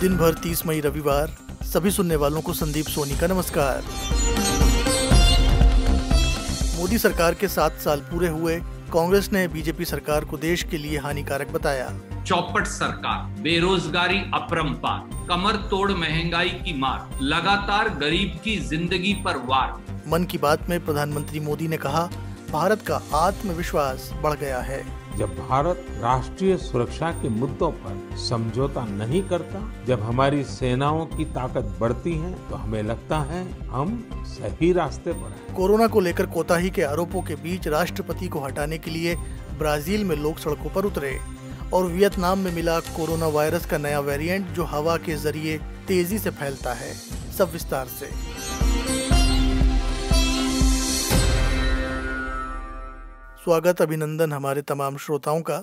दिन भर तीस मई रविवार सभी सुनने वालों को संदीप सोनी का नमस्कार मोदी सरकार के सात साल पूरे हुए कांग्रेस ने बीजेपी सरकार को देश के लिए हानिकारक बताया चौपट सरकार बेरोजगारी अपरंपार कमर तोड़ महंगाई की मार लगातार गरीब की जिंदगी पर वार मन की बात में प्रधानमंत्री मोदी ने कहा भारत का आत्मविश्वास बढ़ गया है जब भारत राष्ट्रीय सुरक्षा के मुद्दों पर समझौता नहीं करता जब हमारी सेनाओं की ताकत बढ़ती है तो हमें लगता है हम सही रास्ते पर हैं। कोरोना को लेकर कोताही के आरोपों के बीच राष्ट्रपति को हटाने के लिए ब्राजील में लोग सड़कों पर उतरे और वियतनाम में मिला कोरोना वायरस का नया वेरिएंट जो हवा के जरिए तेजी से फैलता है सब विस्तार ऐसी स्वागत अभिनंदन हमारे तमाम श्रोताओं का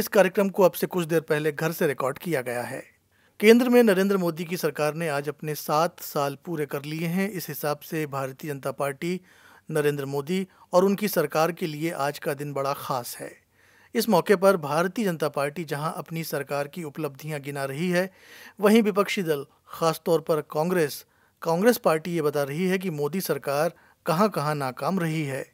इस कार्यक्रम को अब से कुछ देर पहले घर से रिकॉर्ड किया गया है केंद्र में नरेंद्र मोदी की सरकार ने आज अपने सात साल पूरे कर लिए हैं इस हिसाब से भारतीय जनता पार्टी नरेंद्र मोदी और उनकी सरकार के लिए आज का दिन बड़ा खास है इस मौके पर भारतीय जनता पार्टी जहां अपनी सरकार की उपलब्धियां गिना रही है वहीं विपक्षी दल खासतौर पर कांग्रेस कांग्रेस पार्टी ये बता रही है कि मोदी सरकार कहां कहां नाकाम रही है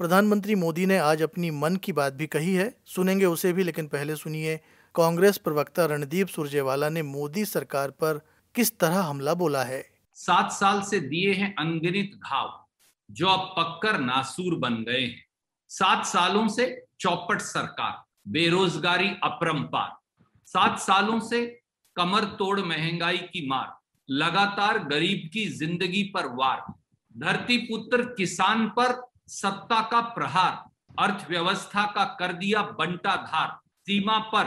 प्रधानमंत्री मोदी ने आज अपनी मन की बात भी कही है सुनेंगे उसे भी लेकिन पहले सुनिए कांग्रेस प्रवक्ता रणदीप सुरजेवाला ने मोदी सरकार पर किस तरह हमला बोला है सात साल से दिए हैं अनगिनित घाव जो अब पक्कर नासूर बन गए हैं सात सालों से चौपट सरकार बेरोजगारी अपरंपार सात सालों से कमर तोड़ महंगाई की मार लगातार गरीब की जिंदगी पर वार धरती पुत्र किसान पर सत्ता का प्रहार अर्थव्यवस्था का कर दिया बंटा धार सीमा पर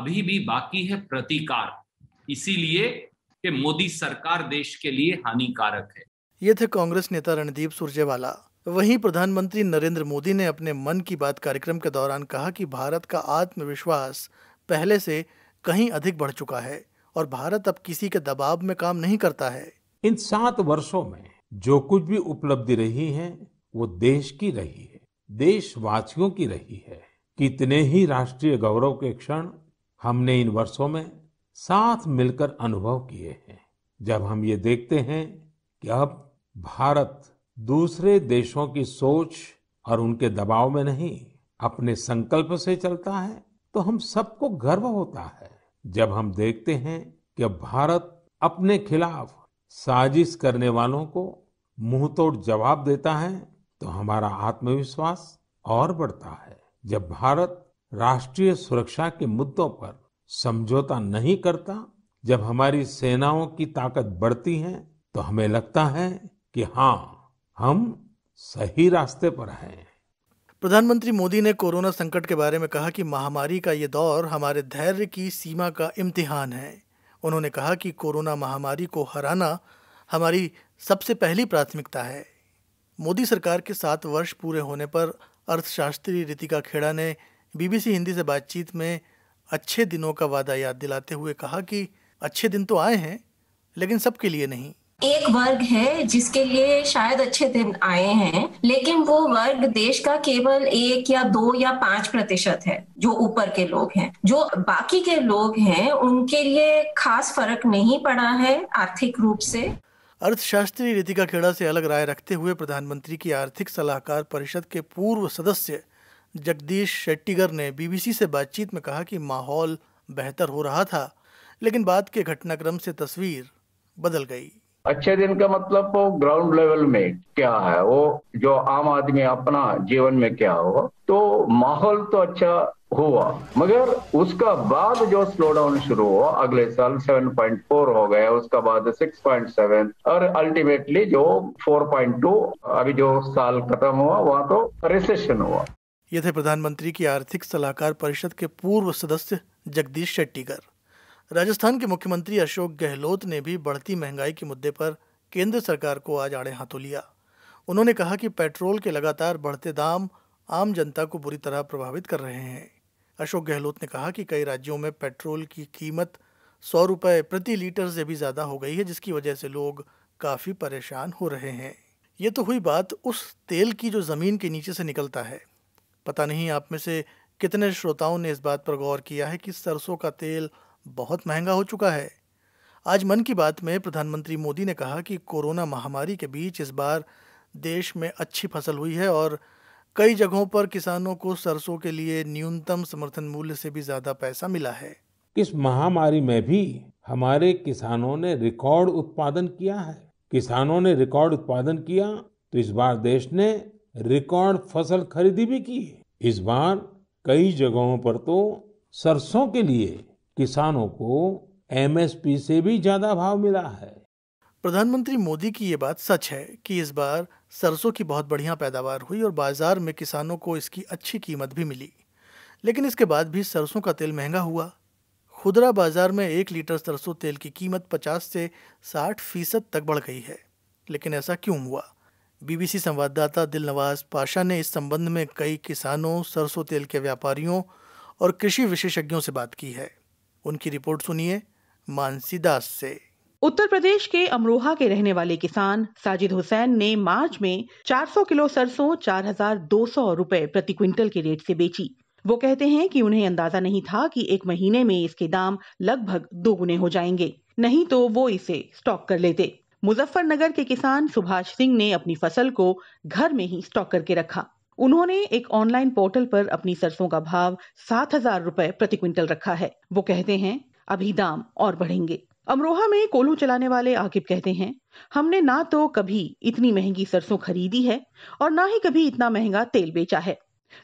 अभी भी बाकी है प्रतिकार इसीलिए कि मोदी सरकार देश के लिए हानिकारक है ये थे कांग्रेस नेता रणदीप सुरजेवाला वहीं प्रधानमंत्री नरेंद्र मोदी ने अपने मन की बात कार्यक्रम के दौरान कहा कि भारत का आत्मविश्वास पहले से कहीं अधिक बढ़ चुका है और भारत अब किसी के दबाव में काम नहीं करता है इन सात वर्षों में जो कुछ भी उपलब्धि रही है वो देश की रही है देशवासियों की रही है कितने ही राष्ट्रीय गौरव के क्षण हमने इन वर्षों में साथ मिलकर अनुभव किए हैं जब हम ये देखते हैं कि अब भारत दूसरे देशों की सोच और उनके दबाव में नहीं अपने संकल्प से चलता है तो हम सबको गर्व होता है जब हम देखते हैं कि भारत अपने खिलाफ साजिश करने वालों को मुंहतोड़ जवाब देता है तो हमारा आत्मविश्वास और बढ़ता है जब भारत राष्ट्रीय सुरक्षा के मुद्दों पर समझौता नहीं करता जब हमारी सेनाओं की ताकत बढ़ती है तो हमें लगता है कि हाँ हम सही रास्ते पर हैं प्रधानमंत्री मोदी ने कोरोना संकट के बारे में कहा कि महामारी का ये दौर हमारे धैर्य की सीमा का इम्तिहान है उन्होंने कहा कि कोरोना महामारी को हराना हमारी सबसे पहली प्राथमिकता है मोदी सरकार के सात वर्ष पूरे होने पर अर्थशास्त्री रितिका खेड़ा ने बीबीसी हिंदी से बातचीत में अच्छे दिनों का वादा याद दिलाते हुए कहा कि अच्छे दिन तो आए हैं लेकिन सबके लिए नहीं एक वर्ग है जिसके लिए शायद अच्छे दिन आए हैं लेकिन वो वर्ग देश का केवल एक या दो या पांच प्रतिशत है जो ऊपर के लोग हैं जो बाकी के लोग हैं उनके लिए खास फर्क नहीं पड़ा है आर्थिक रूप से अर्थशास्त्री रीति का खेड़ा से अलग राय रखते हुए प्रधानमंत्री की आर्थिक सलाहकार परिषद के पूर्व सदस्य जगदीश शेट्टीगर ने बीबीसी से बातचीत में कहा कि माहौल बेहतर हो रहा था लेकिन बाद के घटनाक्रम से तस्वीर बदल गई अच्छे दिन का मतलब वो ग्राउंड लेवल में क्या है वो जो आम आदमी अपना जीवन में क्या हो तो माहौल तो अच्छा हुआ मगर उसका बाद जो स्लो डाउन शुरू हुआ अगले साल 7.4 हो गया उसका बाद 6.7 और अल्टीमेटली जो 4.2 अभी जो साल खत्म हुआ वहां तो रिसेशन हुआ ये थे प्रधानमंत्री की आर्थिक सलाहकार परिषद के पूर्व सदस्य जगदीश शेट्टीकर राजस्थान के मुख्यमंत्री अशोक गहलोत ने भी बढ़ती महंगाई के मुद्दे पर केंद्र सरकार को आज आड़े हाथों लिया उन्होंने कहा कि पेट्रोल के लगातार बढ़ते दाम आम जनता को बुरी तरह प्रभावित कर रहे हैं अशोक गहलोत ने कहा कि कई राज्यों में पेट्रोल की कीमत सौ रुपये प्रति लीटर से भी ज़्यादा हो गई है जिसकी वजह से लोग काफ़ी परेशान हो रहे हैं ये तो हुई बात उस तेल की जो ज़मीन के नीचे से निकलता है पता नहीं आप में से कितने श्रोताओं ने इस बात पर गौर किया है कि सरसों का तेल बहुत महंगा हो चुका है आज मन की बात में प्रधानमंत्री मोदी ने कहा कि कोरोना महामारी के बीच इस बार देश में अच्छी फसल हुई है और कई जगहों पर किसानों को सरसों के लिए न्यूनतम समर्थन मूल्य से भी ज्यादा पैसा मिला है इस महामारी में भी हमारे किसानों ने रिकॉर्ड उत्पादन किया है किसानों ने रिकॉर्ड उत्पादन किया तो इस बार देश ने रिकॉर्ड फसल खरीदी भी की इस बार कई जगहों पर तो सरसों के लिए किसानों को एमएसपी से भी ज्यादा भाव मिला है प्रधानमंत्री मोदी की ये बात सच है कि इस बार सरसों की बहुत बढ़िया पैदावार हुई और बाज़ार में किसानों को इसकी अच्छी कीमत भी मिली लेकिन इसके बाद भी सरसों का तेल महंगा हुआ खुदरा बाज़ार में एक लीटर सरसों तेल की कीमत 50 से 60 फीसद तक बढ़ गई है लेकिन ऐसा क्यों हुआ बीबीसी संवाददाता दिलनवाज पाशा ने इस संबंध में कई किसानों सरसों तेल के व्यापारियों और कृषि विशेषज्ञों से बात की है उनकी रिपोर्ट सुनिए मानसी दास से उत्तर प्रदेश के अमरोहा के रहने वाले किसान साजिद हुसैन ने मार्च में 400 किलो सरसों 4,200 रुपए प्रति क्विंटल के रेट से बेची वो कहते हैं कि उन्हें अंदाजा नहीं था कि एक महीने में इसके दाम लगभग दोगुने हो जाएंगे नहीं तो वो इसे स्टॉक कर लेते मुजफ्फरनगर के किसान सुभाष सिंह ने अपनी फसल को घर में ही स्टॉक करके रखा उन्होंने एक ऑनलाइन पोर्टल पर अपनी सरसों का भाव सात हजार रूपए प्रति क्विंटल रखा है वो कहते हैं अभी दाम और बढ़ेंगे अमरोहा में कोल्हू चलाने वाले आकिब कहते हैं हमने ना तो कभी इतनी महंगी सरसों खरीदी है और ना ही कभी इतना महंगा तेल बेचा है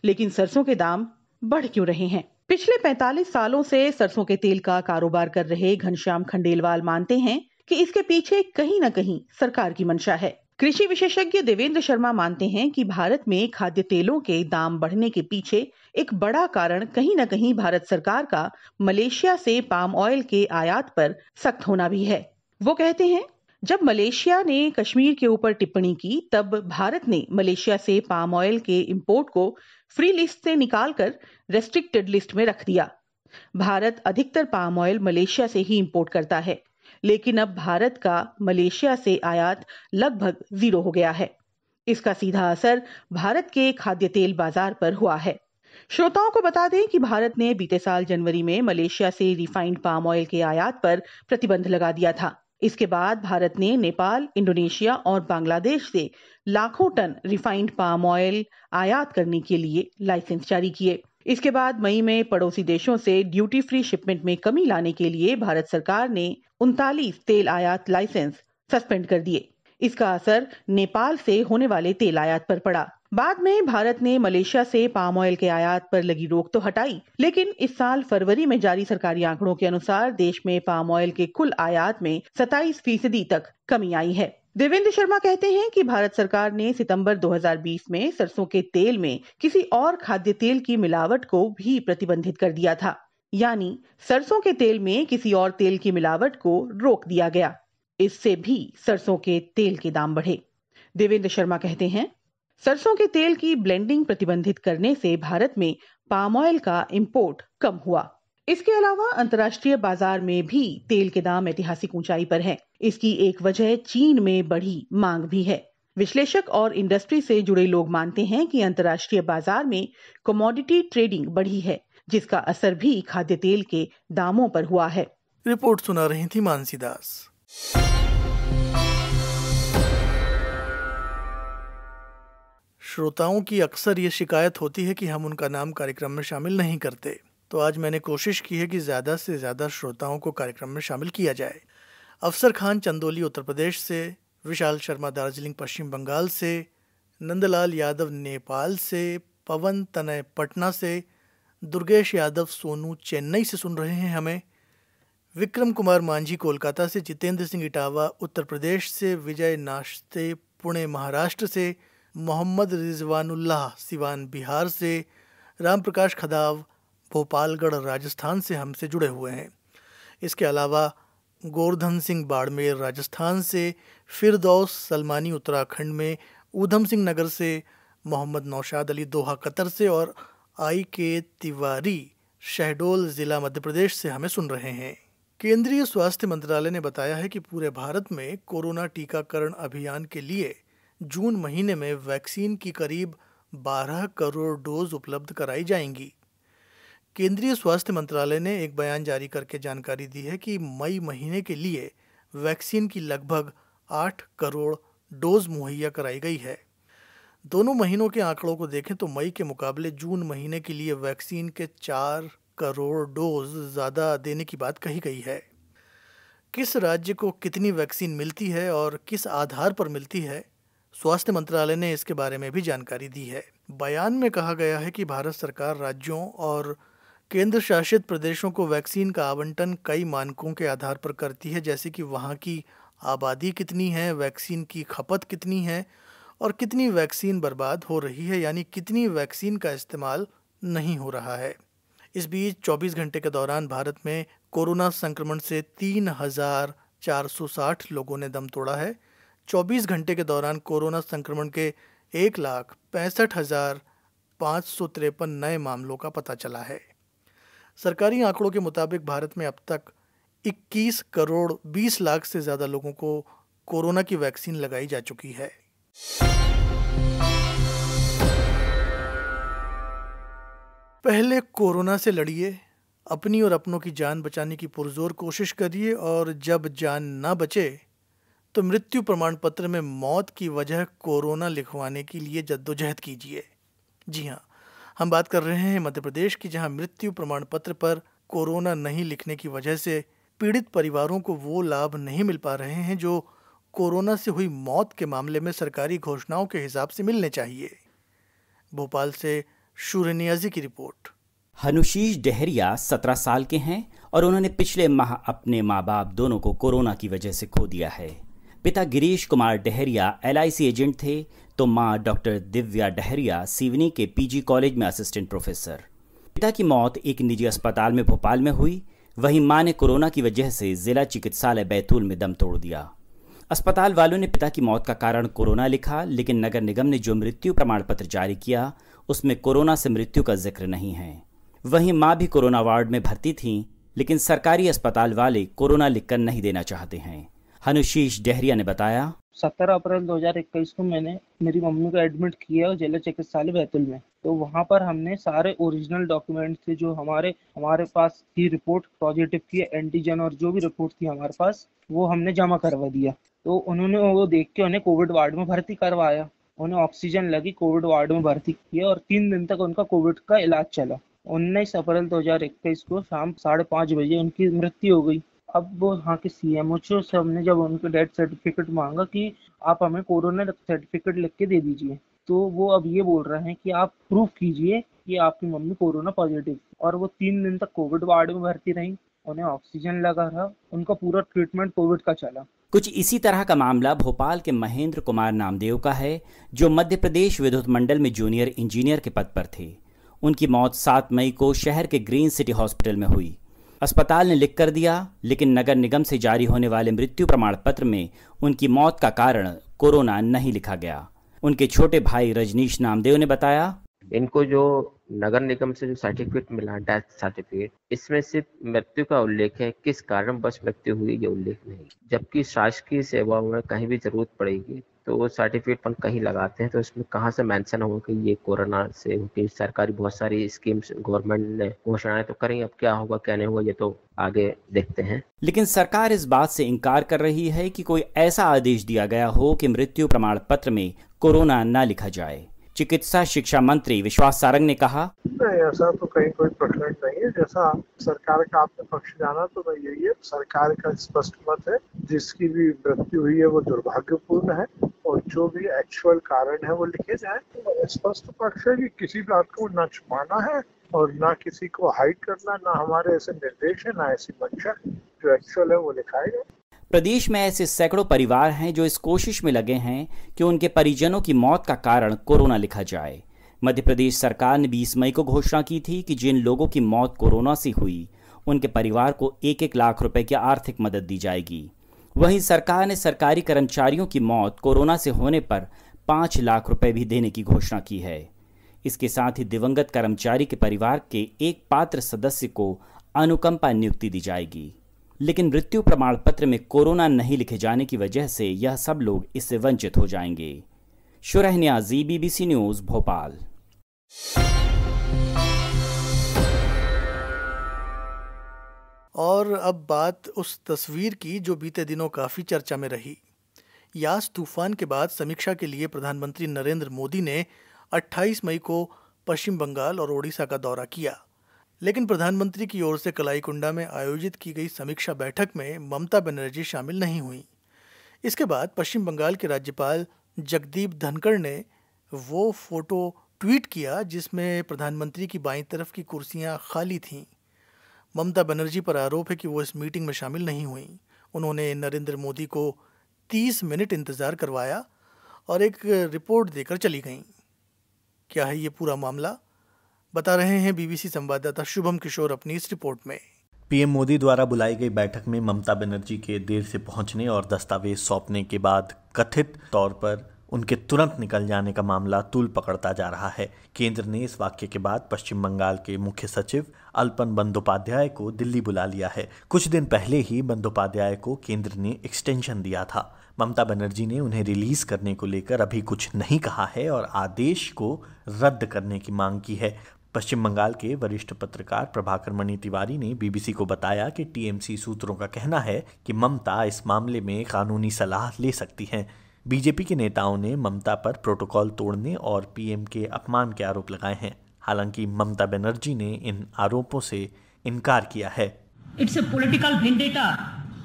लेकिन सरसों के दाम बढ़ क्यों रहे हैं पिछले 45 सालों से सरसों के तेल का कारोबार कर रहे घनश्याम खंडेलवाल मानते हैं कि इसके पीछे कहीं न कहीं सरकार की मंशा है कृषि विशेषज्ञ देवेंद्र शर्मा मानते हैं कि भारत में खाद्य तेलों के दाम बढ़ने के पीछे एक बड़ा कारण कहीं न कहीं भारत सरकार का मलेशिया से पाम ऑयल के आयात पर सख्त होना भी है वो कहते हैं जब मलेशिया ने कश्मीर के ऊपर टिप्पणी की तब भारत ने मलेशिया से पाम ऑयल के इंपोर्ट को फ्री लिस्ट से निकालकर रेस्ट्रिक्टेड लिस्ट में रख दिया भारत अधिकतर पाम ऑयल मलेशिया से ही इंपोर्ट करता है लेकिन अब भारत का मलेशिया से आयात लगभग जीरो हो गया है इसका सीधा असर भारत के खाद्य तेल बाजार पर हुआ है श्रोताओं को बता दें कि भारत ने बीते साल जनवरी में मलेशिया से रिफाइंड पाम ऑयल के आयात पर प्रतिबंध लगा दिया था इसके बाद भारत ने नेपाल इंडोनेशिया और बांग्लादेश से लाखों टन रिफाइंड पाम ऑयल आयात करने के लिए लाइसेंस जारी किए इसके बाद मई में पड़ोसी देशों से ड्यूटी फ्री शिपमेंट में कमी लाने के लिए भारत सरकार ने उनतालीस तेल आयात लाइसेंस सस्पेंड कर दिए इसका असर नेपाल से होने वाले तेल आयात पर पड़ा बाद में भारत ने मलेशिया से पाम ऑयल के आयात पर लगी रोक तो हटाई लेकिन इस साल फरवरी में जारी सरकारी आंकड़ों के अनुसार देश में पाम ऑयल के कुल आयात में 27 फीसदी तक कमी आई है देवेंद्र शर्मा कहते हैं कि भारत सरकार ने सितंबर 2020 में सरसों के तेल में किसी और खाद्य तेल की मिलावट को भी प्रतिबंधित कर दिया था यानी सरसों के तेल में किसी और तेल की मिलावट को रोक दिया गया इससे भी सरसों के तेल के दाम बढ़े देवेंद्र शर्मा कहते हैं सरसों के तेल की ब्लेंडिंग प्रतिबंधित करने से भारत में पाम ऑयल का इंपोर्ट कम हुआ इसके अलावा अंतर्राष्ट्रीय बाजार में भी तेल के दाम ऐतिहासिक ऊंचाई पर हैं। इसकी एक वजह चीन में बढ़ी मांग भी है विश्लेषक और इंडस्ट्री से जुड़े लोग मानते हैं कि अंतर्राष्ट्रीय बाजार में कमोडिटी ट्रेडिंग बढ़ी है जिसका असर भी खाद्य तेल के दामों पर हुआ है रिपोर्ट सुना रही थी मानसी दास श्रोताओं की अक्सर ये शिकायत होती है कि हम उनका नाम कार्यक्रम में शामिल नहीं करते तो आज मैंने कोशिश की है कि ज़्यादा से ज़्यादा श्रोताओं को कार्यक्रम में शामिल किया जाए अफसर खान चंदोली उत्तर प्रदेश से विशाल शर्मा दार्जिलिंग पश्चिम बंगाल से नंदलाल यादव नेपाल से पवन तनय पटना से दुर्गेश यादव सोनू चेन्नई से सुन रहे हैं हमें विक्रम कुमार मांझी कोलकाता से जितेंद्र सिंह इटावा उत्तर प्रदेश से विजय नाश्ते पुणे महाराष्ट्र से मोहम्मद रिजवानुल्लाह सिवान बिहार से राम प्रकाश खदाव भोपालगढ़ राजस्थान से हमसे जुड़े हुए हैं इसके अलावा गोरधन सिंह बाड़मेर राजस्थान से फिरदौस सलमानी उत्तराखंड में ऊधम सिंह नगर से मोहम्मद नौशाद अली दोहा कतर से और आई के तिवारी शहडोल ज़िला मध्य प्रदेश से हमें सुन रहे हैं केंद्रीय स्वास्थ्य मंत्रालय ने बताया है कि पूरे भारत में कोरोना टीकाकरण अभियान के लिए जून महीने में वैक्सीन की करीब 12 करोड़ डोज उपलब्ध कराई जाएंगी केंद्रीय स्वास्थ्य मंत्रालय ने एक बयान जारी करके जानकारी दी है कि मई महीने के लिए वैक्सीन की लगभग 8 करोड़ डोज मुहैया कराई गई है दोनों महीनों के आंकड़ों को देखें तो मई के मुकाबले जून महीने के लिए वैक्सीन के चार करोड़ डोज ज़्यादा देने की बात कही गई है किस राज्य को कितनी वैक्सीन मिलती है और किस आधार पर मिलती है स्वास्थ्य मंत्रालय ने इसके बारे में भी जानकारी दी है बयान में कहा गया है कि भारत सरकार राज्यों और केंद्र शासित प्रदेशों को वैक्सीन का आवंटन कई मानकों के आधार पर करती है जैसे कि वहाँ की आबादी कितनी है वैक्सीन की खपत कितनी है और कितनी वैक्सीन बर्बाद हो रही है यानी कितनी वैक्सीन का इस्तेमाल नहीं हो रहा है इस बीच 24 घंटे के दौरान भारत में कोरोना संक्रमण से तीन लोगों ने दम तोड़ा है चौबीस घंटे के दौरान कोरोना संक्रमण के एक लाख पैंसठ हज़ार पाँच सौ तिरपन नए मामलों का पता चला है सरकारी आंकड़ों के मुताबिक भारत में अब तक 21 करोड़ 20 लाख से ज़्यादा लोगों को कोरोना की वैक्सीन लगाई जा चुकी है पहले कोरोना से लड़िए अपनी और अपनों की जान बचाने की पुरजोर कोशिश करिए और जब जान ना बचे तो मृत्यु प्रमाण पत्र में मौत की वजह कोरोना लिखवाने के लिए जद्दोजहद कीजिए जी हाँ हम बात कर रहे हैं मध्य प्रदेश की जहाँ मृत्यु प्रमाण पत्र पर कोरोना नहीं लिखने की वजह से पीड़ित परिवारों को वो लाभ नहीं मिल पा रहे हैं जो कोरोना से हुई मौत के मामले में सरकारी घोषणाओं के हिसाब से मिलने चाहिए भोपाल से शूरनियाजी की रिपोर्ट हनुशीष डहरिया सत्रह साल के हैं और उन्होंने पिछले माह अपने माँ बाप दोनों को कोरोना की वजह से खो दिया है पिता गिरीश कुमार डहरिया एल एजेंट थे तो माँ डॉक्टर दिव्या डहरिया सिवनी के पीजी कॉलेज में असिस्टेंट प्रोफेसर पिता की मौत एक निजी अस्पताल में भोपाल में हुई वहीं माँ ने कोरोना की वजह से जिला चिकित्सालय बैतूल में दम तोड़ दिया अस्पताल वालों ने पिता की मौत का कारण कोरोना लिखा लेकिन नगर निगम ने जो मृत्यु प्रमाण पत्र जारी किया उसमें कोरोना से मृत्यु का जिक्र नहीं है वहीं माँ भी कोरोना वार्ड में भर्ती थी लेकिन सरकारी अस्पताल वाले कोरोना लिखकर नहीं देना चाहते हैं हनुशीष डेहरिया ने बताया सत्रह अप्रैल 2021 को मैंने मेरी मम्मी को एडमिट किया जिला चिकित्सालय बैतूल में तो वहाँ पर हमने सारे ओरिजिनल डॉक्यूमेंट थे जो हमारे हमारे पास थी रिपोर्ट पॉजिटिव थी एंटीजन और जो भी रिपोर्ट थी हमारे पास वो हमने जमा करवा दिया तो उन्होंने वो देख के उन्हें कोविड वार्ड में भर्ती करवाया उन्हें ऑक्सीजन लगी कोविड वार्ड में भर्ती किया और तीन दिन तक उनका कोविड का इलाज चला उन्नीस अप्रैल दो को शाम साढ़े पाँच बजे उनकी मृत्यु हो गई अब वो यहाँ के सी एम साहब ने जब उनको डेथ सर्टिफिकेट मांगा कि आप हमें कोरोना सर्टिफिकेट लिख के दे दीजिए तो वो अब ये बोल रहे हैं कि आप प्रूफ कीजिए कि आपकी मम्मी कोरोना पॉजिटिव और वो तीन दिन तक कोविड वार्ड में भर्ती रही उन्हें ऑक्सीजन लगा रहा उनका पूरा ट्रीटमेंट कोविड का चला कुछ इसी तरह का मामला भोपाल के महेंद्र कुमार नामदेव का है जो मध्य प्रदेश विद्युत मंडल में जूनियर इंजीनियर के पद पर थे उनकी मौत 7 मई को शहर के ग्रीन सिटी हॉस्पिटल में हुई अस्पताल ने लिख कर दिया लेकिन नगर निगम से जारी होने वाले मृत्यु प्रमाण पत्र में उनकी मौत का कारण कोरोना नहीं लिखा गया उनके छोटे भाई रजनीश नामदेव ने बताया इनको जो नगर निगम से जो सर्टिफिकेट मिला डेथ सर्टिफिकेट इसमें सिर्फ मृत्यु का उल्लेख है किस कारण बस मृत्यु हुई ये उल्लेख नहीं जबकि शासकीय सेवाओं में कहीं भी जरूरत पड़ेगी तो वो सर्टिफिकेट अपन कहीं लगाते हैं तो इसमें कहाँ से मेंशन होगा कि ये कोरोना से उनकी सरकारी बहुत सारी स्कीम्स गवर्नमेंट ने घोषणाएं तो करें अब क्या होगा क्या नहीं होगा ये तो आगे देखते हैं लेकिन सरकार इस बात से इनकार कर रही है कि कोई ऐसा आदेश दिया गया हो कि मृत्यु प्रमाण पत्र में कोरोना न लिखा जाए चिकित्सा शिक्षा मंत्री विश्वास सारंग ने कहा नहीं ऐसा तो कहीं कोई प्रकरण नहीं है जैसा सरकार का आपने पक्ष जाना तो यही है सरकार का स्पष्ट मत है जिसकी भी मृत्यु हुई है वो दुर्भाग्यपूर्ण है और जो भी एक्चुअल कारण है वो लिखे जाए तो स्पष्ट पक्ष है कि किसी बात को ना छुपाना है और ना किसी को हाइड करना ना हमारे ऐसे निर्देश है ना ऐसी मंशा जो एक्चुअल है वो लिखाए जाए प्रदेश में ऐसे सैकड़ों परिवार हैं जो इस कोशिश में लगे हैं कि उनके परिजनों की मौत का कारण कोरोना लिखा जाए मध्य प्रदेश सरकार ने 20 मई को घोषणा की थी कि जिन लोगों की मौत कोरोना से हुई उनके परिवार को एक एक लाख रुपए की आर्थिक मदद दी जाएगी वहीं सरकार ने सरकारी कर्मचारियों की मौत कोरोना से होने पर पांच लाख रुपए भी देने की घोषणा की है इसके साथ ही दिवंगत कर्मचारी के परिवार के एक पात्र सदस्य को अनुकंपा नियुक्ति दी जाएगी लेकिन मृत्यु प्रमाण पत्र में कोरोना नहीं लिखे जाने की वजह से यह सब लोग इससे वंचित हो जाएंगे शुरह न्याजी बीबीसी न्यूज़ भोपाल और अब बात उस तस्वीर की जो बीते दिनों काफ़ी चर्चा में रही यास तूफान के बाद समीक्षा के लिए प्रधानमंत्री नरेंद्र मोदी ने 28 मई को पश्चिम बंगाल और ओडिशा का दौरा किया लेकिन प्रधानमंत्री की ओर से कलाईकुंडा में आयोजित की गई समीक्षा बैठक में ममता बनर्जी शामिल नहीं हुई इसके बाद पश्चिम बंगाल के राज्यपाल जगदीप धनखड़ ने वो फोटो ट्वीट किया जिसमें प्रधानमंत्री की बाईं तरफ की कुर्सियां खाली थीं ममता बनर्जी पर आरोप है कि वो इस मीटिंग में शामिल नहीं हुई उन्होंने नरेंद्र मोदी को 30 मिनट इंतज़ार करवाया और एक रिपोर्ट देकर चली गईं क्या है ये पूरा मामला बता रहे हैं बीबीसी संवाददाता शुभम किशोर अपनी इस रिपोर्ट में पीएम मोदी द्वारा बुलाई गई बैठक में ममता बनर्जी के देर से पहुंचने और दस्तावेज सौंपने के बाद कथित तौर पर उनके तुरंत निकल जाने का मामला तूल पकड़ता जा रहा है केंद्र ने इस वाक्य के बाद पश्चिम बंगाल के मुख्य सचिव अल्पन बंदोपाध्याय को दिल्ली बुला लिया है कुछ दिन पहले ही बंदोपाध्याय को केंद्र ने एक्सटेंशन दिया था ममता बनर्जी ने उन्हें रिलीज करने को लेकर अभी कुछ नहीं कहा है और आदेश को रद्द करने की मांग की है पश्चिम बंगाल के वरिष्ठ पत्रकार प्रभाकर मणि तिवारी ने बीबीसी को बताया कि टीएमसी सूत्रों का कहना है कि ममता इस मामले में कानूनी सलाह ले सकती हैं बीजेपी के नेताओं ने ममता पर प्रोटोकॉल तोड़ने और पीएम के अपमान के आरोप लगाए हैं हालांकि ममता बनर्जी ने इन आरोपों से इनकार किया है it's a political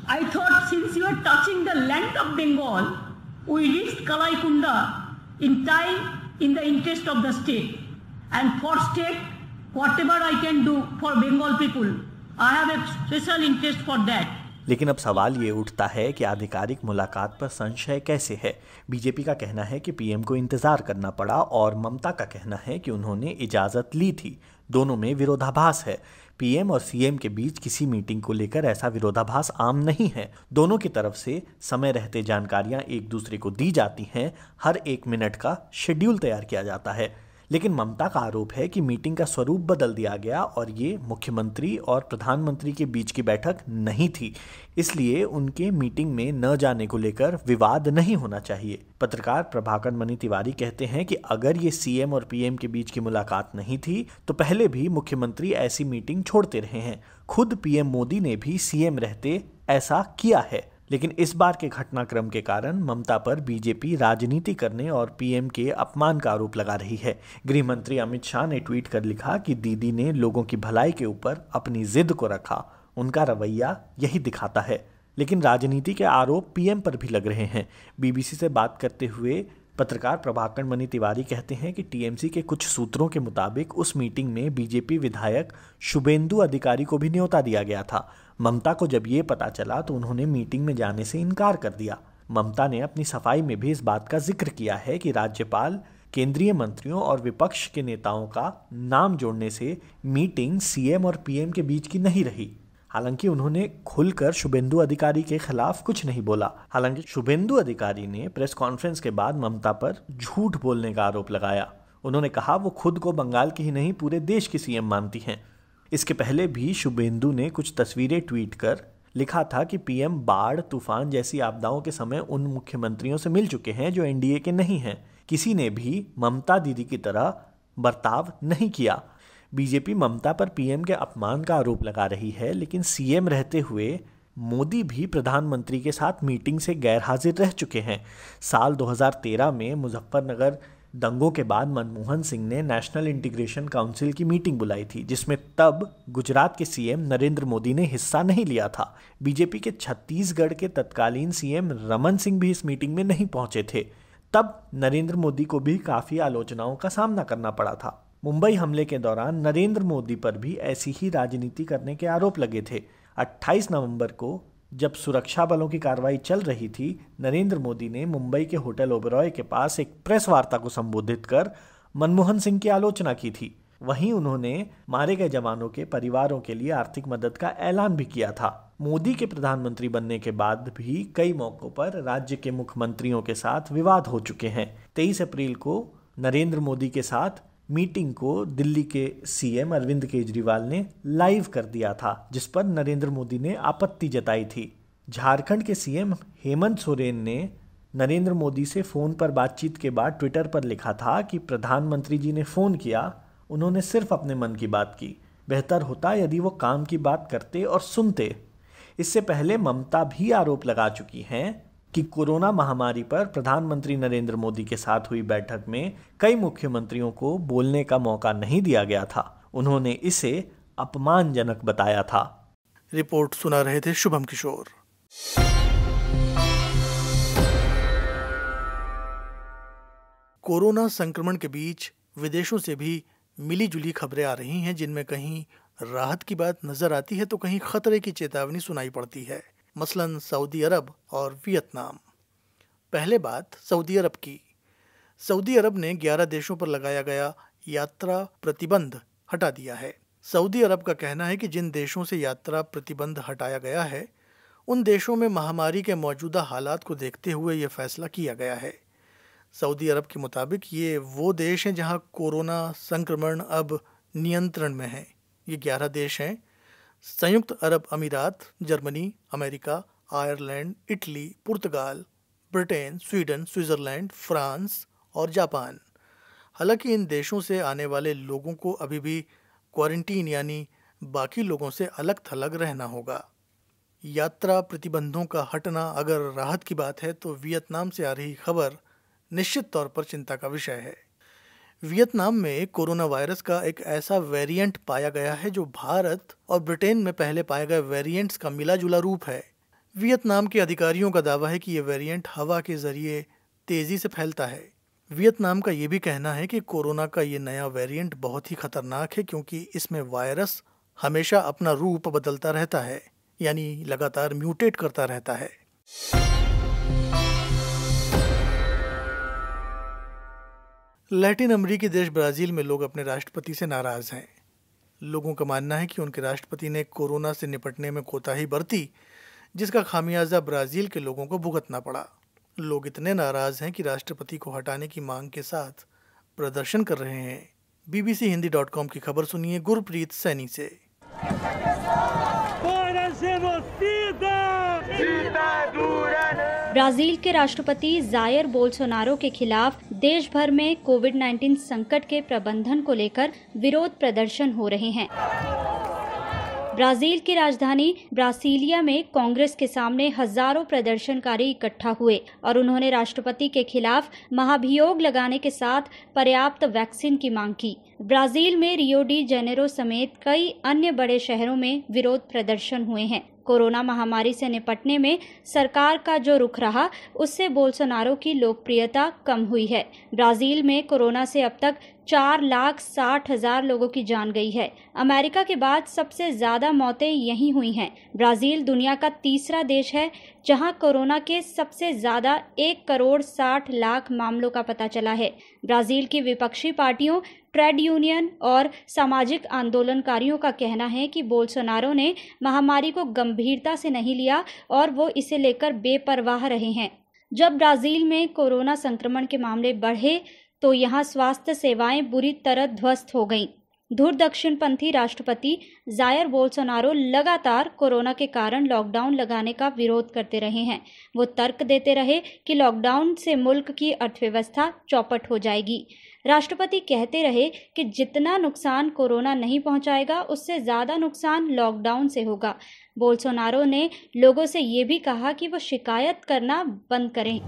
I thought of the interest of the state and for state whatever I can do for Bengal interest for that लेकिन अब सवाल ये उठता है कि आधिकारिक मुलाकात पर संशय कैसे है बीजेपी का कहना है कि पीएम को इंतजार करना पड़ा और ममता का कहना है कि उन्होंने इजाज़त ली थी दोनों में विरोधाभास है पीएम और सीएम के बीच किसी मीटिंग को लेकर ऐसा विरोधाभास आम नहीं है दोनों की तरफ से समय रहते जानकारियां एक दूसरे को दी जाती हैं हर एक मिनट का शेड्यूल तैयार किया जाता है लेकिन ममता का आरोप है कि मीटिंग का स्वरूप बदल दिया गया और ये मुख्यमंत्री और प्रधानमंत्री के बीच की बैठक नहीं थी इसलिए उनके मीटिंग में न जाने को लेकर विवाद नहीं होना चाहिए पत्रकार प्रभाकर मणि तिवारी कहते हैं कि अगर ये सीएम और पीएम के बीच की मुलाकात नहीं थी तो पहले भी मुख्यमंत्री ऐसी मीटिंग छोड़ते रहे हैं खुद पीएम मोदी ने भी सीएम रहते ऐसा किया है लेकिन इस बार के घटनाक्रम के कारण ममता पर बीजेपी राजनीति करने और पीएम के अपमान का आरोप लगा रही है गृह मंत्री अमित शाह ने ट्वीट कर लिखा कि दीदी ने लोगों की भलाई के ऊपर अपनी जिद को रखा उनका रवैया यही दिखाता है लेकिन राजनीति के आरोप पीएम पर भी लग रहे हैं बीबीसी से बात करते हुए पत्रकार प्रभाकर मणि तिवारी कहते हैं कि टीएमसी के कुछ सूत्रों के मुताबिक उस मीटिंग में बीजेपी विधायक शुभेंदु अधिकारी को भी न्योता दिया गया था ममता को जब ये पता चला तो उन्होंने मीटिंग में जाने से इनकार कर दिया ममता ने अपनी सफाई में भी इस बात का जिक्र किया है कि राज्यपाल केंद्रीय मंत्रियों और विपक्ष के नेताओं का नाम जोड़ने से मीटिंग सीएम और पीएम के बीच की नहीं रही हालांकि उन्होंने खुलकर शुभेंदु अधिकारी के खिलाफ कुछ नहीं बोला हालांकि शुभेंदु अधिकारी ने प्रेस कॉन्फ्रेंस के बाद ममता पर झूठ बोलने का आरोप लगाया उन्होंने कहा वो खुद को बंगाल की ही नहीं पूरे देश की सीएम मानती हैं इसके पहले भी शुभेंदु ने कुछ तस्वीरें ट्वीट कर लिखा था कि पीएम बाढ़ तूफान जैसी आपदाओं के समय उन मुख्यमंत्रियों से मिल चुके हैं जो एनडीए के नहीं हैं किसी ने भी ममता दीदी की तरह बर्ताव नहीं किया बीजेपी ममता पर पीएम के अपमान का आरोप लगा रही है लेकिन सीएम रहते हुए मोदी भी प्रधानमंत्री के साथ मीटिंग से गैरहाजिर रह चुके हैं साल 2013 में मुजफ्फरनगर दंगों के बाद मनमोहन सिंह ने नेशनल इंटीग्रेशन काउंसिल की मीटिंग बुलाई थी जिसमें तब गुजरात के सीएम नरेंद्र मोदी ने हिस्सा नहीं लिया था बीजेपी के छत्तीसगढ़ के तत्कालीन सीएम रमन सिंह भी इस मीटिंग में नहीं पहुंचे थे तब नरेंद्र मोदी को भी काफ़ी आलोचनाओं का सामना करना पड़ा था मुंबई हमले के दौरान नरेंद्र मोदी पर भी ऐसी ही राजनीति करने के आरोप लगे थे 28 नवंबर को जब सुरक्षा बलों की कार्रवाई चल रही थी नरेंद्र मोदी ने मुंबई के होटल ओबेरॉय के पास एक प्रेस वार्ता को संबोधित कर मनमोहन सिंह की आलोचना की थी वहीं उन्होंने मारे गए जवानों के परिवारों के लिए आर्थिक मदद का ऐलान भी किया था मोदी के प्रधानमंत्री बनने के बाद भी कई मौकों पर राज्य के मुख्यमंत्रियों के साथ विवाद हो चुके हैं तेईस अप्रैल को नरेंद्र मोदी के साथ मीटिंग को दिल्ली के सीएम अरविंद केजरीवाल ने लाइव कर दिया था जिस पर नरेंद्र मोदी ने आपत्ति जताई थी झारखंड के सीएम हेमंत सोरेन ने नरेंद्र मोदी से फ़ोन पर बातचीत के बाद ट्विटर पर लिखा था कि प्रधानमंत्री जी ने फ़ोन किया उन्होंने सिर्फ अपने मन की बात की बेहतर होता यदि वो काम की बात करते और सुनते इससे पहले ममता भी आरोप लगा चुकी हैं कि कोरोना महामारी पर प्रधानमंत्री नरेंद्र मोदी के साथ हुई बैठक में कई मुख्यमंत्रियों को बोलने का मौका नहीं दिया गया था उन्होंने इसे अपमानजनक बताया था रिपोर्ट सुना रहे थे शुभम किशोर कोरोना संक्रमण के बीच विदेशों से भी मिलीजुली खबरें आ रही हैं जिनमें कहीं राहत की बात नजर आती है तो कहीं खतरे की चेतावनी सुनाई पड़ती है मसलन सऊदी अरब और वियतनाम पहले बात सऊदी अरब की सऊदी अरब ने 11 देशों पर लगाया गया यात्रा प्रतिबंध हटा दिया है सऊदी अरब का कहना है कि जिन देशों से यात्रा प्रतिबंध हटाया गया है उन देशों में महामारी के मौजूदा हालात को देखते हुए यह फैसला किया गया है सऊदी अरब के मुताबिक ये वो देश हैं जहां कोरोना संक्रमण अब नियंत्रण में है ये ग्यारह देश हैं संयुक्त अरब अमीरात जर्मनी अमेरिका आयरलैंड इटली पुर्तगाल ब्रिटेन स्वीडन स्विट्ज़रलैंड फ्रांस और जापान हालांकि इन देशों से आने वाले लोगों को अभी भी क्वारंटीन यानी बाकी लोगों से अलग थलग रहना होगा यात्रा प्रतिबंधों का हटना अगर राहत की बात है तो वियतनाम से आ रही खबर निश्चित तौर पर चिंता का विषय है वियतनाम में कोरोना वायरस का एक ऐसा वेरिएंट पाया गया है जो भारत और ब्रिटेन में पहले पाए गए वेरिएंट्स का मिला जुला रूप है वियतनाम के अधिकारियों का दावा है कि यह वेरिएंट हवा के जरिए तेजी से फैलता है वियतनाम का ये भी कहना है कि कोरोना का ये नया वेरिएंट बहुत ही खतरनाक है क्योंकि इसमें वायरस हमेशा अपना रूप बदलता रहता है यानी लगातार म्यूटेट करता रहता है लैटिन अमरीकी देश ब्राज़ील में लोग अपने राष्ट्रपति से नाराज़ हैं लोगों का मानना है कि उनके राष्ट्रपति ने कोरोना से निपटने में कोताही बरती जिसका खामियाजा ब्राज़ील के लोगों को भुगतना पड़ा लोग इतने नाराज़ हैं कि राष्ट्रपति को हटाने की मांग के साथ प्रदर्शन कर रहे हैं बीबीसी हिंदी डॉट कॉम की खबर सुनिए गुरप्रीत सैनी से ब्राजील के राष्ट्रपति जायर बोल्सोनारो के खिलाफ देश भर में कोविड 19 संकट के प्रबंधन को लेकर विरोध प्रदर्शन हो रहे हैं ब्राजील की राजधानी ब्रासिलिया में कांग्रेस के सामने हजारों प्रदर्शनकारी इकट्ठा हुए और उन्होंने राष्ट्रपति के खिलाफ महाभियोग लगाने के साथ पर्याप्त वैक्सीन की मांग की ब्राजील में रियो डी जेनेरो समेत कई अन्य बड़े शहरों में विरोध प्रदर्शन हुए हैं कोरोना महामारी से निपटने में सरकार का जो रुख रहा उससे बोल्सोनारो की लोकप्रियता कम हुई है ब्राजील में कोरोना से अब तक चार लाख साठ हजार लोगों की जान गई है अमेरिका के बाद सबसे ज्यादा मौतें यही हुई हैं ब्राजील दुनिया का तीसरा देश है जहां कोरोना के सबसे ज्यादा एक करोड़ साठ लाख मामलों का पता चला है ब्राजील की विपक्षी पार्टियों ट्रेड यूनियन और सामाजिक आंदोलनकारियों का कहना है कि बोलसोनारो ने महामारी को गंभीरता से नहीं लिया और वो इसे लेकर बेपरवाह रहे हैं जब ब्राज़ील में कोरोना संक्रमण के मामले बढ़े तो यहाँ स्वास्थ्य सेवाएं बुरी तरह ध्वस्त हो गईं धुर पंथी राष्ट्रपति जायर बोल्सोनारो लगातार कोरोना के कारण लॉकडाउन लगाने का विरोध करते रहे हैं वो तर्क देते रहे कि लॉकडाउन से मुल्क की अर्थव्यवस्था चौपट हो जाएगी राष्ट्रपति कहते रहे कि जितना नुकसान कोरोना नहीं पहुंचाएगा उससे ज़्यादा नुकसान लॉकडाउन से होगा बोलसोनारो ने लोगों से ये भी कहा कि वो शिकायत करना बंद करें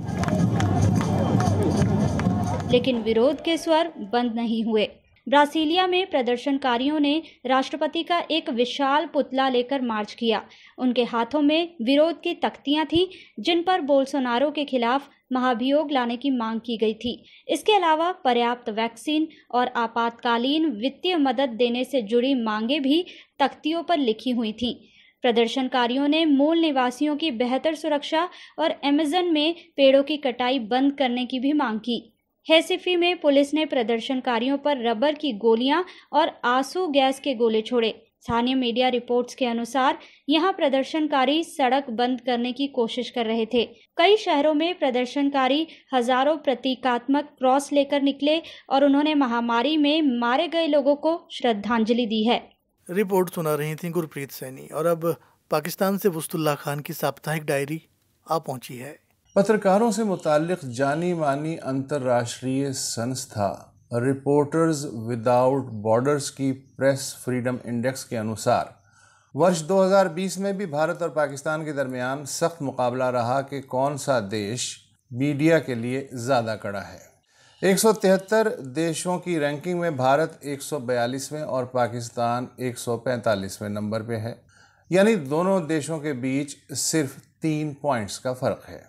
लेकिन विरोध के स्वर बंद नहीं हुए ब्रासिलिया में प्रदर्शनकारियों ने राष्ट्रपति का एक विशाल पुतला लेकर मार्च किया उनके हाथों में विरोध की तख्तियां थीं जिन पर बोलसोनारो के खिलाफ महाभियोग लाने की मांग की गई थी इसके अलावा पर्याप्त वैक्सीन और आपातकालीन वित्तीय मदद देने से जुड़ी मांगे भी तख्तियों पर लिखी हुई थीं प्रदर्शनकारियों ने मूल निवासियों की बेहतर सुरक्षा और अमेजन में पेड़ों की कटाई बंद करने की भी मांग की हैसिफी में पुलिस ने प्रदर्शनकारियों पर रबर की गोलियां और आंसू गैस के गोले छोड़े स्थानीय मीडिया रिपोर्ट्स के अनुसार यहां प्रदर्शनकारी सड़क बंद करने की कोशिश कर रहे थे कई शहरों में प्रदर्शनकारी हजारों प्रतीकात्मक क्रॉस लेकर निकले और उन्होंने महामारी में मारे गए लोगों को श्रद्धांजलि दी है रिपोर्ट सुना रही थी गुरप्रीत सैनी और अब पाकिस्तान से वस्तुल्ला खान की साप्ताहिक डायरी आ पहुंची है पत्रकारों से मुतल जानी मानी अंतर्राष्ट्रीय संस्था रिपोर्टर्स विदाउट बॉर्डर्स की प्रेस फ्रीडम इंडेक्स के अनुसार वर्ष 2020 में भी भारत और पाकिस्तान के दरमियान सख्त मुकाबला रहा कि कौन सा देश मीडिया के लिए ज़्यादा कड़ा है 173 देशों की रैंकिंग में भारत 142वें और पाकिस्तान 145वें नंबर पे है यानी दोनों देशों के बीच सिर्फ तीन पॉइंट्स का फ़र्क है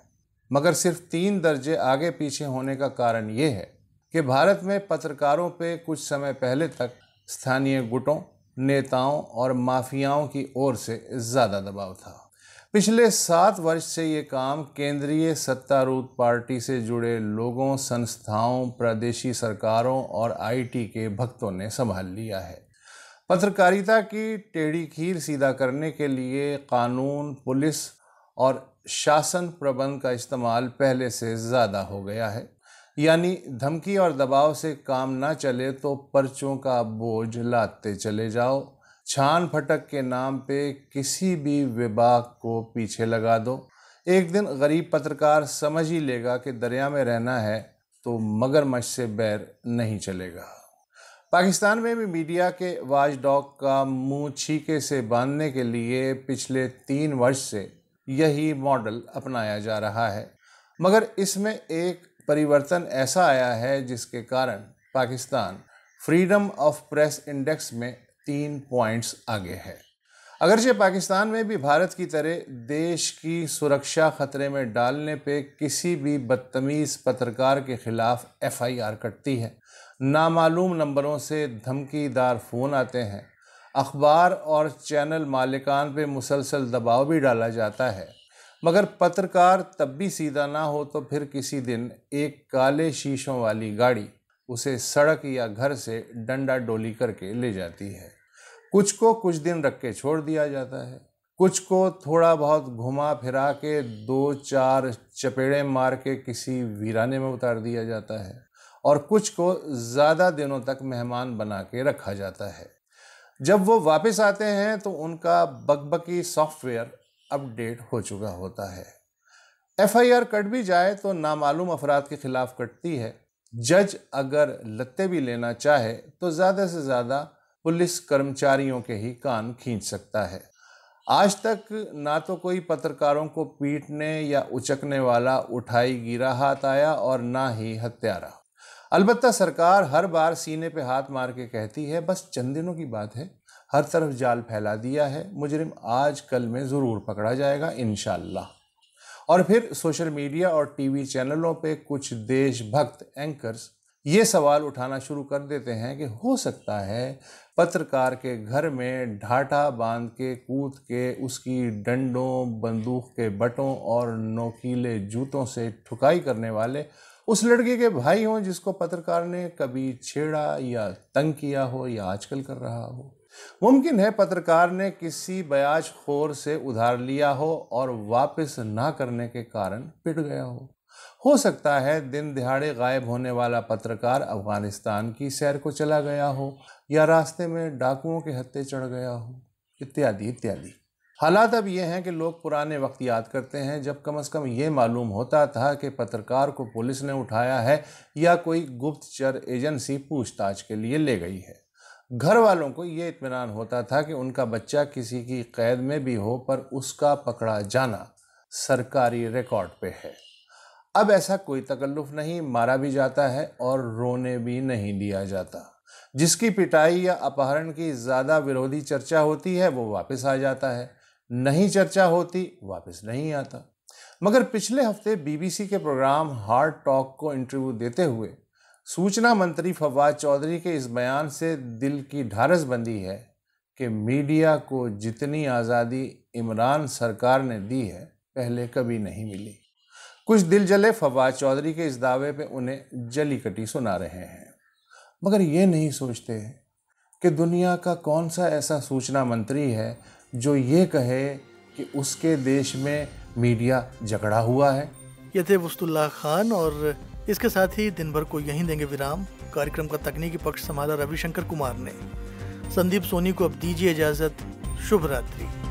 मगर सिर्फ तीन दर्जे आगे पीछे होने का कारण ये है कि भारत में पत्रकारों पे कुछ समय पहले तक स्थानीय गुटों नेताओं और माफियाओं की ओर से ज़्यादा दबाव था पिछले सात वर्ष से ये काम केंद्रीय सत्तारूढ़ पार्टी से जुड़े लोगों संस्थाओं प्रादेशिक सरकारों और आईटी के भक्तों ने संभाल लिया है पत्रकारिता की टेढ़ी खीर सीधा करने के लिए कानून पुलिस और शासन प्रबंध का इस्तेमाल पहले से ज़्यादा हो गया है यानी धमकी और दबाव से काम ना चले तो पर्चों का बोझ लादते चले जाओ छान फटक के नाम पे किसी भी विभाग को पीछे लगा दो एक दिन गरीब पत्रकार समझ ही लेगा कि दरिया में रहना है तो मगरमच्छ से बैर नहीं चलेगा पाकिस्तान में भी मीडिया के वाजडॉग का मुंह छीके से बांधने के लिए पिछले तीन वर्ष से यही मॉडल अपनाया जा रहा है मगर इसमें एक परिवर्तन ऐसा आया है जिसके कारण Pakistan freedom of press index में तीन पॉइंट्स आगे है अगरचे पाकिस्तान में भी भारत की तरह देश की सुरक्षा खतरे में डालने पे किसी भी बदतमीज़ पत्रकार के ख़िलाफ़ एफआईआर कटती है नामालूम नंबरों से धमकीदार फ़ोन आते हैं अखबार और चैनल मालिकान पे मुसलसल दबाव भी डाला जाता है मगर पत्रकार तब भी सीधा ना हो तो फिर किसी दिन एक काले शीशों वाली गाड़ी उसे सड़क या घर से डंडा डोली करके ले जाती है कुछ को कुछ दिन रख के छोड़ दिया जाता है कुछ को थोड़ा बहुत घुमा फिरा के दो चार चपेड़े मार के किसी वीराने में उतार दिया जाता है और कुछ को ज़्यादा दिनों तक मेहमान बना के रखा जाता है जब वो वापस आते हैं तो उनका बकबकी सॉफ्टवेयर अपडेट हो चुका होता है एफआईआर कट भी जाए तो नामालूम अफराद के खिलाफ कटती है जज अगर लत्ते भी लेना चाहे तो ज़्यादा से ज़्यादा पुलिस कर्मचारियों के ही कान खींच सकता है आज तक ना तो कोई पत्रकारों को पीटने या उचकने वाला उठाई गिरा हाथ आया और ना ही हत्यारा अलबत् सरकार हर बार सीने पे हाथ मार के कहती है बस चंद दिनों की बात है हर तरफ जाल फैला दिया है मुजरिम आज कल में ज़रूर पकड़ा जाएगा इन और फिर सोशल मीडिया और टीवी चैनलों पे कुछ देशभक्त एंकर्स ये सवाल उठाना शुरू कर देते हैं कि हो सकता है पत्रकार के घर में ढाटा बांध के कूद के उसकी डंडों बंदूक के बटों और नोकीले जूतों से ठुकाई करने वाले उस लड़के के भाई हों जिसको पत्रकार ने कभी छेड़ा या तंग किया हो या आजकल कर रहा हो मुमकिन है पत्रकार ने किसी बयाज खोर से उधार लिया हो और वापस ना करने के कारण पिट गया हो हो सकता है दिन दिहाड़े गायब होने वाला पत्रकार अफगानिस्तान की सैर को चला गया हो या रास्ते में डाकुओं के हत्ते चढ़ गया हो इत्यादि इत्यादि हालात अब ये हैं कि लोग पुराने वक्त याद करते हैं जब कम से कम ये मालूम होता था कि पत्रकार को पुलिस ने उठाया है या कोई गुप्तचर एजेंसी पूछताछ के लिए ले गई है घर वालों को ये इतमान होता था कि उनका बच्चा किसी की कैद में भी हो पर उसका पकड़ा जाना सरकारी रिकॉर्ड पे है अब ऐसा कोई तकल्लुफ़ नहीं मारा भी जाता है और रोने भी नहीं दिया जाता जिसकी पिटाई या अपहरण की ज़्यादा विरोधी चर्चा होती है वो वापस आ जाता है नहीं चर्चा होती वापस नहीं आता मगर पिछले हफ्ते बीबीसी के प्रोग्राम हार्ड टॉक को इंटरव्यू देते हुए सूचना मंत्री फवाद चौधरी के इस बयान से दिल की ढारस बंदी है कि मीडिया को जितनी आज़ादी इमरान सरकार ने दी है पहले कभी नहीं मिली कुछ दिल जले फवाद चौधरी के इस दावे पे उन्हें जली कटी सुना रहे हैं मगर ये नहीं सोचते कि दुनिया का कौन सा ऐसा सूचना मंत्री है जो ये कहे कि उसके देश में मीडिया झगड़ा हुआ है ये थे वस्तुल्ला खान और इसके साथ ही दिन भर को यहीं देंगे विराम कार्यक्रम का तकनीकी पक्ष संभाला रविशंकर कुमार ने संदीप सोनी को अब दीजिए इजाज़त शुभ रात्रि